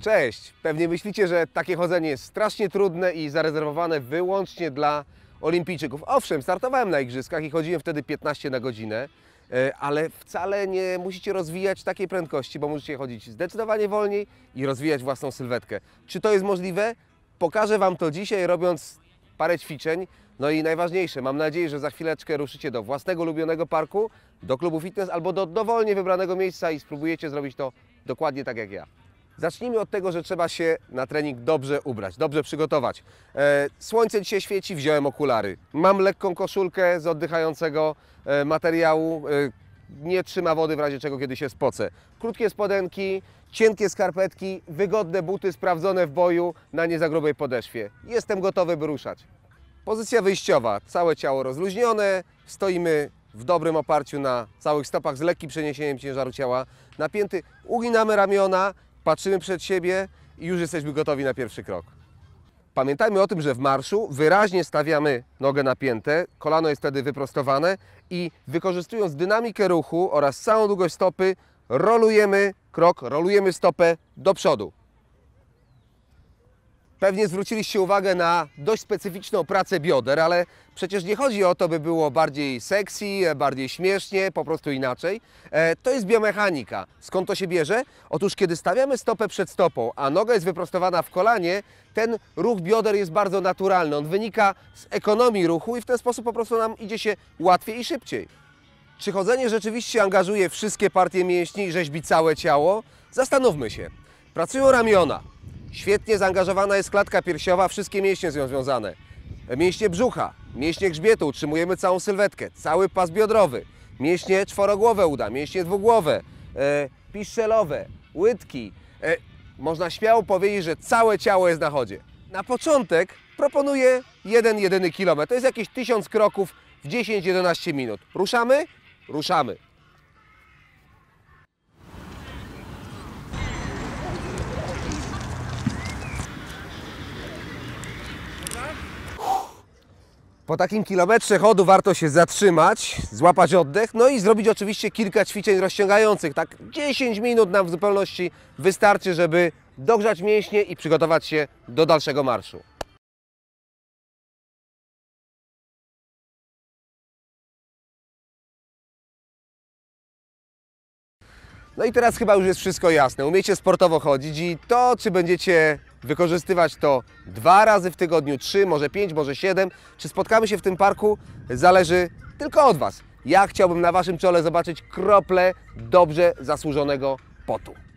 Cześć! Pewnie myślicie, że takie chodzenie jest strasznie trudne i zarezerwowane wyłącznie dla olimpijczyków. Owszem, startowałem na igrzyskach i chodziłem wtedy 15 na godzinę, e, ale wcale nie musicie rozwijać takiej prędkości, bo musicie chodzić zdecydowanie wolniej i rozwijać własną sylwetkę. Czy to jest możliwe? Pokażę Wam to dzisiaj, robiąc parę ćwiczeń. No i najważniejsze, mam nadzieję, że za chwileczkę ruszycie do własnego ulubionego parku, do klubu fitness albo do dowolnie wybranego miejsca i spróbujecie zrobić to dokładnie tak jak ja. Zacznijmy od tego, że trzeba się na trening dobrze ubrać, dobrze przygotować. E, słońce dzisiaj świeci, wziąłem okulary. Mam lekką koszulkę z oddychającego e, materiału, e, nie trzyma wody w razie czego, kiedy się spocę. Krótkie spodenki, cienkie skarpetki, wygodne buty sprawdzone w boju na niezagrubej podeszwie. Jestem gotowy, by ruszać. Pozycja wyjściowa, całe ciało rozluźnione, stoimy w dobrym oparciu na całych stopach z lekkim przeniesieniem ciężaru ciała napięty. Uginamy ramiona, patrzymy przed siebie i już jesteśmy gotowi na pierwszy krok. Pamiętajmy o tym, że w marszu wyraźnie stawiamy nogę napięte, kolano jest wtedy wyprostowane i wykorzystując dynamikę ruchu oraz całą długość stopy, rolujemy krok, rolujemy stopę do przodu. Pewnie zwróciliście uwagę na dość specyficzną pracę bioder, ale przecież nie chodzi o to, by było bardziej sexy, bardziej śmiesznie, po prostu inaczej. E, to jest biomechanika. Skąd to się bierze? Otóż kiedy stawiamy stopę przed stopą, a noga jest wyprostowana w kolanie, ten ruch bioder jest bardzo naturalny. On wynika z ekonomii ruchu i w ten sposób po prostu nam idzie się łatwiej i szybciej. Czy chodzenie rzeczywiście angażuje wszystkie partie mięśni i rzeźbi całe ciało? Zastanówmy się. Pracują ramiona, Świetnie zaangażowana jest klatka piersiowa, wszystkie mięśnie z nią związane. Mięśnie brzucha, mięśnie grzbietu, utrzymujemy całą sylwetkę, cały pas biodrowy, mięśnie czworogłowe uda, mięśnie dwugłowe, e, piszczelowe, łydki. E, można śmiało powiedzieć, że całe ciało jest na chodzie. Na początek proponuję jeden jedyny kilometr, to jest jakieś 1000 kroków w 10-11 minut. Ruszamy? Ruszamy. Po takim kilometrze chodu warto się zatrzymać, złapać oddech, no i zrobić oczywiście kilka ćwiczeń rozciągających. Tak 10 minut nam w zupełności wystarczy, żeby dogrzać mięśnie i przygotować się do dalszego marszu. No i teraz chyba już jest wszystko jasne. Umiecie sportowo chodzić i to, czy będziecie wykorzystywać to dwa razy w tygodniu, trzy, może pięć, może siedem. Czy spotkamy się w tym parku, zależy tylko od Was. Ja chciałbym na Waszym czole zobaczyć krople dobrze zasłużonego potu.